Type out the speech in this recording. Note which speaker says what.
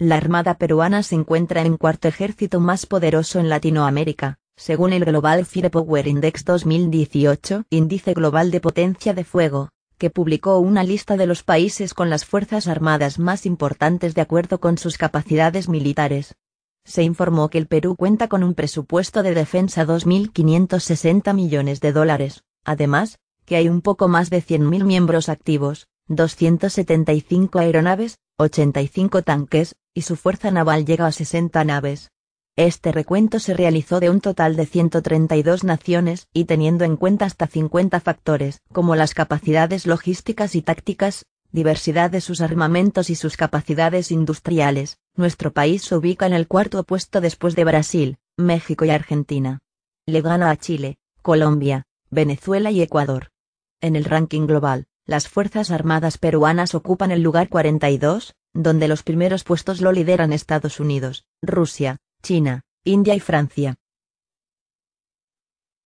Speaker 1: La Armada peruana se encuentra en cuarto ejército más poderoso en Latinoamérica, según el Global Firepower Index 2018, índice global de potencia de fuego, que publicó una lista de los países con las fuerzas armadas más importantes de acuerdo con sus capacidades militares. Se informó que el Perú cuenta con un presupuesto de defensa 2.560 millones de dólares, además, que hay un poco más de 100.000 miembros activos, 275 aeronaves, 85 tanques, y su fuerza naval llega a 60 naves. Este recuento se realizó de un total de 132 naciones, y teniendo en cuenta hasta 50 factores, como las capacidades logísticas y tácticas, diversidad de sus armamentos y sus capacidades industriales, nuestro país se ubica en el cuarto puesto después de Brasil, México y Argentina. Le gana a Chile, Colombia, Venezuela y Ecuador. En el ranking global, las Fuerzas Armadas peruanas ocupan el lugar 42, donde los primeros puestos lo lideran Estados Unidos, Rusia, China, India y Francia.